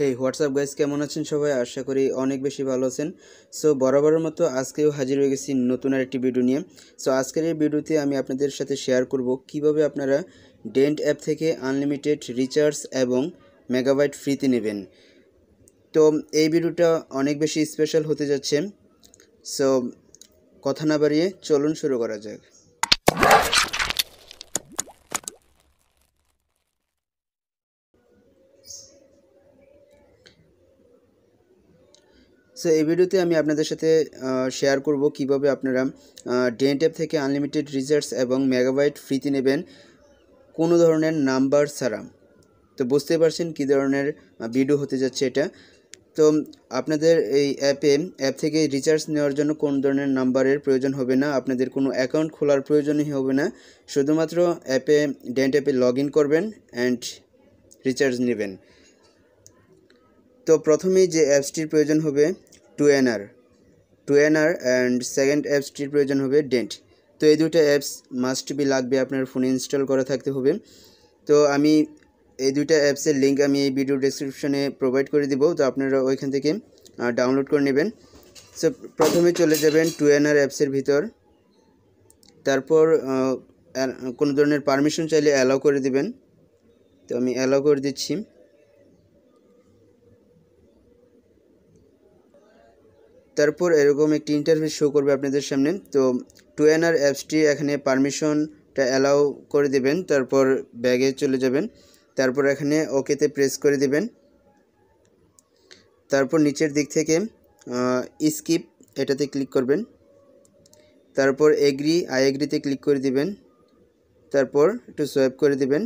হেই WhatsApp guys কেমন আছেন সবাই আশা করি অনেক বেশি ভালো আছেন সো বরাবরের মতো আজকেও হাজির হয়ে গেছি নতুন আর একটি ভিডিও নিয়ে সো আজকের এই ভিডিওতে আমি আপনাদের সাথে শেয়ার করব কিভাবে আপনারা ডেন্ট অ্যাপ থেকে আনলিমিটেড রিচার্জ এবং মেগাবাইট ফ্রিতে নেবেন তো এই ভিডিওটা অনেক বেশি স্পেশাল হতে যাচ্ছে সো কথা না বাড়িয়ে চলুন শুরু করা যাক সো এই ভিডিওতে আমি আপনাদের সাথে শেয়ার করব কিভাবে আপনারা ডেন্ট অ্যাপ থেকে আনলিমিটেড রিচার্জ এবং মেগাবাইট ফ্রিতে নেবেন কোনো ধরনের নাম্বার ছাড়া তো বুঝতে পারছেন কী ধরনের ভিডিও হতে যাচ্ছে এটা তো আপনাদের এই অ্যাপে অ্যাপ থেকে রিচার্জ নেওয়ার জন্য কোন ধরনের নাম্বারের প্রয়োজন হবে না আপনাদের কোনো অ্যাকাউন্ট খোলার প্রয়োজনই হবে না শুধুমাত্র অ্যাপে ডেন্ট অ্যাপে লগ করবেন অ্যান্ড রিচার্জ নেবেন তো প্রথমেই যে অ্যাপসটির প্রয়োজন হবে টুয়েনার টুয়েনার অ্যান্ড সেকেন্ড অ্যাপসটির প্রয়োজন হবে ডেন্ট তো এই দুটো অ্যাপস মাস্ট বি লাগবে আপনার ফোনে ইনস্টল করা থাকতে হবে তো আমি এই দুইটা অ্যাপসের লিঙ্ক আমি এই ভিডিও ডিসক্রিপশনে প্রোভাইড করে দিব তো আপনারা ওইখান থেকে ডাউনলোড করে নেবেন সো প্রথমে চলে যাবেন টুয়েনার অ্যাপসের ভিতর তারপর কোনো ধরনের পারমিশন চাইলে অ্যালাউ করে দিবেন তো আমি অ্যালাউ করে দিচ্ছি তারপর এরকম একটি ইন্টারফেস শো করবে আপনাদের সামনে তো টু আর অ্যাপসটি এখানে পারমিশনটা অ্যালাউ করে দেবেন তারপর ব্যাগে চলে যাবেন তারপর এখানে ওকেতে প্রেস করে দেবেন তারপর নিচের দিক থেকে স্কিপ এটাতে ক্লিক করবেন তারপর এগ্রি আই এগ্রিতে ক্লিক করে দিবেন তারপর একটু সোয়াইপ করে দিবেন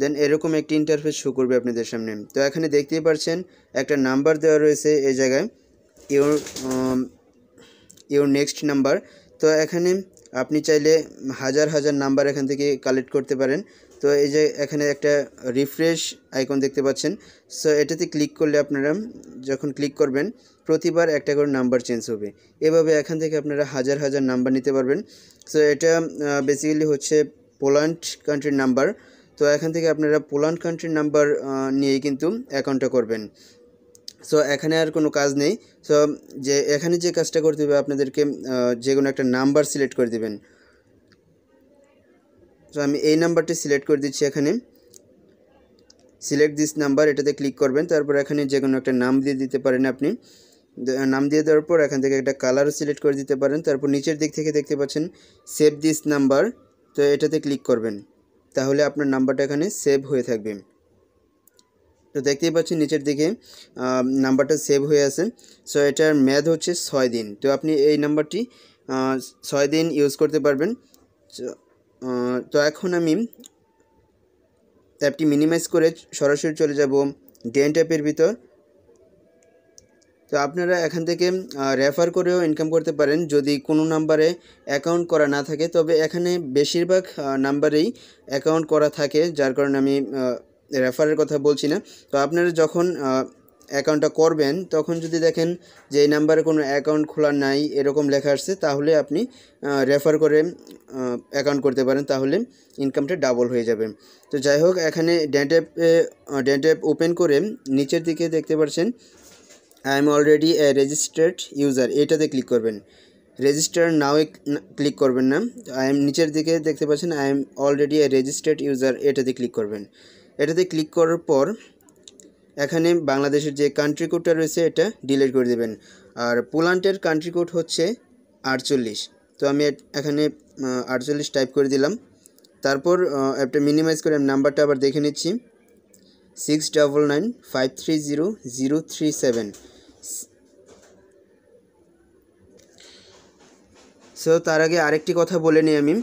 দেন এরকম একটি ইন্টারফেস শো করবে আপনাদের সামনে তো এখানে দেখতেই পারছেন একটা নাম্বার দেওয়া রয়েছে এই জায়গায় ইওর ইওর নেক্সট নাম্বার তো এখানে আপনি চাইলে হাজার হাজার নাম্বার এখান থেকে কালেক্ট করতে পারেন তো এই যে এখানে একটা রিফ্রেশ আইকন দেখতে পাচ্ছেন সো এটাতে ক্লিক করলে আপনারা যখন ক্লিক করবেন প্রতিবার একটা করে নাম্বার চেঞ্জ হবে এভাবে এখান থেকে আপনারা হাজার হাজার নাম্বার নিতে পারবেন সো এটা বেসিক্যালি হচ্ছে পোল্যান্ড কান্ট্রির নাম্বার তো এখান থেকে আপনারা পোল্যান্ড কান্ট্রির নাম্বার নিয়েই কিন্তু অ্যাকাউন্টটা করবেন সো এখানে আর কোনো কাজ নেই সো যে এখানে যে কাজটা করতে হবে আপনাদেরকে যে কোনো একটা নাম্বার সিলেক্ট করে দেবেন সো আমি এই নাম্বারটি সিলেক্ট করে দিচ্ছি এখানে সিলেক্ট দিস নাম্বার এটাতে ক্লিক করবেন তারপর এখানে যে কোনো একটা নাম দিয়ে দিতে পারেন আপনি নাম দিয়ে দেওয়ার পর এখান থেকে একটা কালারও সিলেক্ট করে দিতে পারেন তারপর নিচের দিক থেকে দেখতে পাচ্ছেন সেভ দিস নাম্বার তো এটাতে ক্লিক করবেন তাহলে আপনার নাম্বারটা এখানে সেভ হয়ে থাকবে তো দেখতেই পাচ্ছেন নিচের দিকে নাম্বারটা সেভ হয়ে আছে সো এটার ম্যাদ হচ্ছে ছয় দিন তো আপনি এই নাম্বারটি ছয় দিন ইউজ করতে পারবেন তো এখন আমি অ্যাপটি মিনিমাইজ করে সরাসরি চলে যাব ডেন্ট অ্যাপের ভিতর তো আপনারা এখান থেকে রেফার করেও ইনকাম করতে পারেন যদি কোনো নাম্বারে অ্যাকাউন্ট করা না থাকে তবে এখানে বেশিরভাগ নাম্বারেই অ্যাকাউন্ট করা থাকে যার কারণে আমি রেফারের কথা বলছি না তো আপনারা যখন অ্যাকাউন্টটা করবেন তখন যদি দেখেন যে এই নাম্বারে কোনো অ্যাকাউন্ট খোলা নাই এরকম লেখা আসছে তাহলে আপনি রেফার করে অ্যাকাউন্ট করতে পারেন তাহলে ইনকামটা ডাবল হয়ে যাবে তো যাই হোক এখানে Dent app Dent app open করে নিচের দিকে দেখতে পাচ্ছেন I am already a registered user এটাতে ক্লিক করবেন রেজিস্টার নাও ক্লিক করবেন না আই এম নিচের দিকে দেখতে পাচ্ছেন I am already a registered user এটাতে ক্লিক করবেন এটাতে ক্লিক করার পর এখানে বাংলাদেশের যে কান্ট্রি কোডটা রয়েছে এটা ডিলিট করে দেবেন আর পোল্যান্ডের কান্ট্রি কোড হচ্ছে আটচল্লিশ তো আমি এখানে আটচল্লিশ টাইপ করে দিলাম তারপর অ্যাপটা মিনিমাইজ করে নাম্বারটা আবার দেখে নিচ্ছি six double nine five three zero zero three seven so তার আগে আরেকটি কথা বলে নিই আমি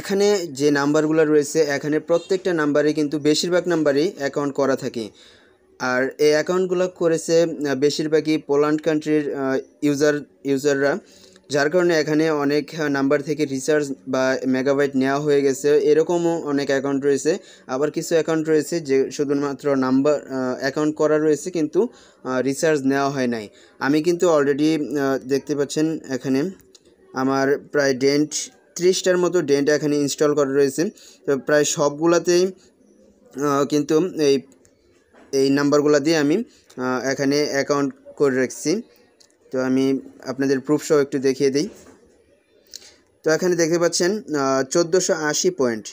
এখানে যে নাম্বারগুলো রয়েছে এখানে প্রত্যেকটা নাম্বারে কিন্তু বেশিরভাগ নাম্বারেই অ্যাকাউন্ট করা থাকে আর এই অ্যাকাউন্টগুলো করেছে বেশিরভাগই পোল্যান্ড কান্ট্রির ইউজার ইউজাররা যার কারণে এখানে অনেক নাম্বার থেকে রিচার্জ বা মেগাবাইট নেওয়া হয়ে গেছে এরকমও অনেক অ্যাকাউন্ট রয়েছে আবার কিছু অ্যাকাউন্ট রয়েছে যে শুধুমাত্র নাম্বার অ্যাকাউন্ট করা রয়েছে কিন্তু রিচার্জ নেওয়া হয় নাই আমি কিন্তু অলরেডি দেখতে পাচ্ছেন এখানে আমার প্রায় ডেন্ট ত্রিশটার মতো ডেন্টা এখানে ইনস্টল করা রয়েছে তো প্রায় সবগুলাতেই কিন্তু এই এই নাম্বারগুলো দিয়ে আমি এখানে অ্যাকাউন্ট করে রাখছি তো আমি আপনাদের প্রুফসহ একটু দেখিয়ে দিই তো এখানে দেখতে পাচ্ছেন চোদ্দোশো আশি পয়েন্ট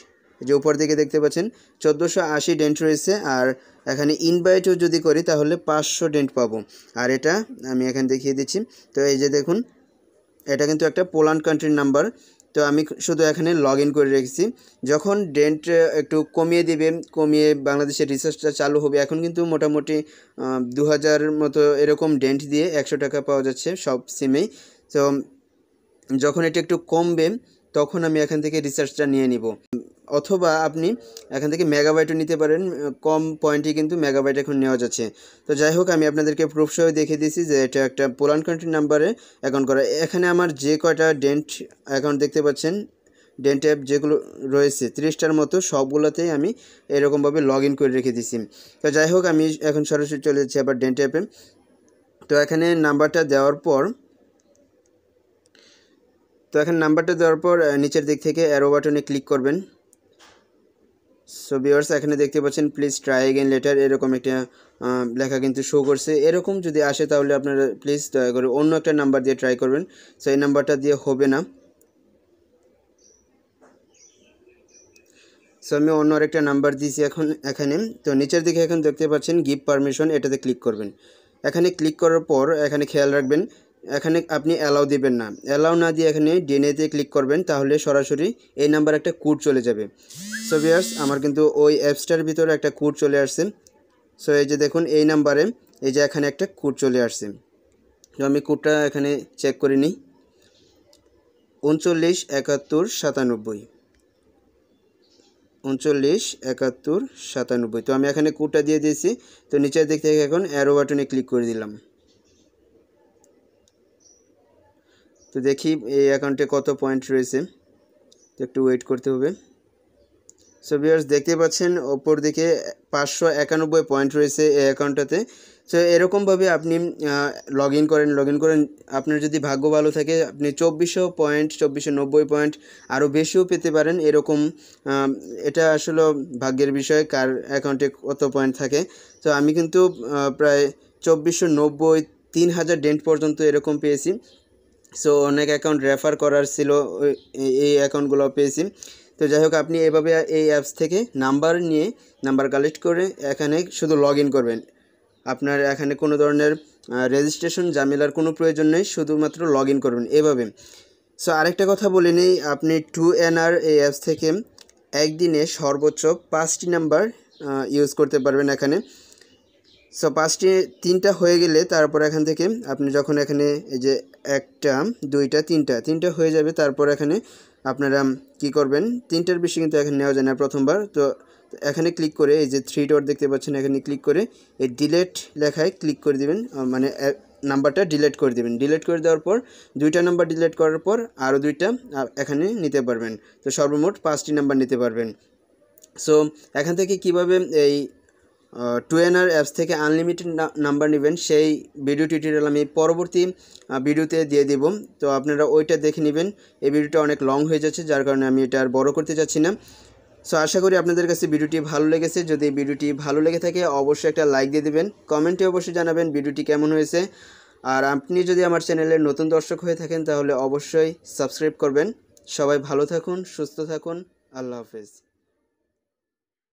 যে উপর দিকে দেখতে পাচ্ছেন চোদ্দোশো আশি ডেন্ট রয়েছে আর এখানে ইনভাইটও যদি করি তাহলে পাঁচশো ডেন্ট পাবো আর এটা আমি এখানে দেখিয়ে দিচ্ছি তো এই যে দেখুন এটা কিন্তু একটা পোল্যান্ড কান্ট্রির নাম্বার তো আমি শুধু এখানে লগ করে রেখেছি যখন ডেন্ট একটু কমিয়ে দেবে কমিয়ে বাংলাদেশের রিসার্চটা চালু হবে এখন কিন্তু মোটামুটি দু হাজার মতো এরকম ডেন্ট দিয়ে একশো টাকা পাওয়া যাচ্ছে সব সিমেই তো যখন এটা একটু কমবে তখন আমি এখান থেকে রিসার্চটা নিয়ে নিব অথবা আপনি এখান থেকে মেগাবাইটও নিতে পারেন কম পয়েন্টে কিন্তু মেগাবাইট এখন নেওয়া যাচ্ছে তো যাই হোক আমি আপনাদেরকে প্রুফসহ দেখিয়ে দিয়েছি যে এটা একটা পোলান কান্ট্রি নাম্বারে অ্যাকাউন্ট করা এখানে আমার যে কয়টা ডেন্ট অ্যাকাউন্ট দেখতে পাচ্ছেন ডেন্ট অ্যাপ যেগুলো রয়েছে তিরিশটার মতো সবগুলোতেই আমি এরকমভাবে লগ ইন করে রেখে দিছি তো যাই হোক আমি এখন সরাসরি চলে যাচ্ছি আবার ডেন্ট অ্যাপে তো এখানে নাম্বারটা দেওয়ার পর তো এখন নাম্বারটা দেওয়ার পর নিচের দিক থেকে অ্যারো বাটনে ক্লিক করবেন সো ভিওর্স এখানে দেখতে পাচ্ছেন প্লিজ ট্রাই এগেন লেটার এরকম একটা লেখা কিন্তু শো করছে এরকম যদি আসে তাহলে আপনারা প্লিজ দয়া করে অন্য একটা নাম্বার দিয়ে ট্রাই করবেন সো এই নাম্বারটা দিয়ে হবে না সো আমি অন্য আরেকটা নাম্বার দিয়েছি এখন এখানে তো নিচের দিকে এখন দেখতে পাচ্ছেন গিভ পারমিশন এটাতে ক্লিক করবেন এখানে ক্লিক করার পর এখানে খেয়াল রাখবেন এখানে আপনি অ্যালাউ দিবেন না অ্যালাউ না দিয়ে এখানে ডিএনএতে ক্লিক করবেন তাহলে সরাসরি এই নাম্বার একটা কোড চলে যাবে সো ভিয়ার্স আমার কিন্তু ওই অ্যাপসটার ভিতরে একটা কোড চলে আসছে সো এই যে দেখুন এই নাম্বারে এই যে এখানে একটা কোড চলে আসছে তো আমি কোডটা এখানে চেক করে নিই উনচল্লিশ একাত্তর সাতানব্বই উনচল্লিশ একাত্তর সাতানব্বই তো আমি এখানে কোডটা দিয়ে দিয়েছি তো নিচের দিক থেকে এখন অ্যারো বাটনে ক্লিক করে দিলাম তো দেখি এই অ্যাকাউন্টে কত পয়েন্ট রয়েছে তো একটু ওয়েট করতে হবে সো ভিউয়ার্স দেখতে পাচ্ছেন ওপর দিকে পাঁচশো একানব্বই পয়েন্ট রয়েছে এই অ্যাকাউন্টটাতে সো এরকমভাবে আপনি লগ ইন করেন লগ ইন করেন আপনার যদি ভাগ্য ভালো থাকে আপনি চব্বিশশো পয়েন্ট চব্বিশশো নব্বই পয়েন্ট আরও বেশিও পেতে পারেন এরকম এটা আসলে ভাগ্যের বিষয় কার অ্যাকাউন্টে কত পয়েন্ট থাকে তো আমি কিন্তু প্রায় চব্বিশশো নব্বই তিন হাজার ডেন্ট পর্যন্ত এরকম পেয়েছি সো অনেক অ্যাকাউন্ট রেফার করার ছিল এই অ্যাকাউন্টগুলো পেয়েছি তো যাই হোক আপনি এভাবে এই অ্যাপস থেকে নাম্বার নিয়ে নাম্বার কালেক্ট করে এখানে শুধু লগ করবেন আপনার এখানে কোনো ধরনের রেজিস্ট্রেশন জামিলার কোনো প্রয়োজন নেই শুধুমাত্র লগ করবেন এভাবে সো আরেকটা কথা বলে নিই আপনি টু এনআর এই অ্যাপস থেকে একদিনে সর্বোচ্চ পাঁচটি নাম্বার ইউজ করতে পারবেন এখানে সো পাঁচটি তিনটা হয়ে গেলে তারপর এখান থেকে আপনি যখন এখানে এই যে একটা দুইটা তিনটা তিনটা হয়ে যাবে তারপর এখানে আপনারা কি করবেন তিনটার বেশি কিন্তু এখানে নেওয়া যায় না প্রথমবার তো এখানে ক্লিক করে এই যে থ্রি ডট দেখতে পাচ্ছেন এখানে ক্লিক করে এই ডিলেট লেখায় ক্লিক করে দিবেন মানে নাম্বারটা ডিলেট করে দেবেন ডিলেট করে দেওয়ার পর দুইটা নাম্বার ডিলেট করার পর আরও দুইটা এখানে নিতে পারবেন তো সর্বমোট পাঁচটি নাম্বার নিতে পারবেন সো এখান থেকে কিভাবে এই টুয়েনার অ্যাপস থেকে আনলিমিটেড নাম্বার নেবেন সেই ভিডিও টিউটোরিয়াল আমি পরবর্তী ভিডিওতে দিয়ে দেব তো আপনারা ওইটা দেখে নেবেন এই ভিডিওটা অনেক লং হয়ে যাচ্ছে যার কারণে আমি এটা আর বড় করতে চাচ্ছি না সো আশা করি আপনাদের কাছে ভিডিওটি ভালো লেগেছে যদি ভিডিওটি ভালো লেগে থাকে অবশ্যই একটা লাইক দিয়ে দেবেন কমেন্টে অবশ্যই জানাবেন ভিডিওটি কেমন হয়েছে আর আপনি যদি আমার চ্যানেলের নতুন দর্শক হয়ে থাকেন তাহলে অবশ্যই সাবস্ক্রাইব করবেন সবাই ভালো থাকুন সুস্থ থাকুন আল্লাহ হাফেজ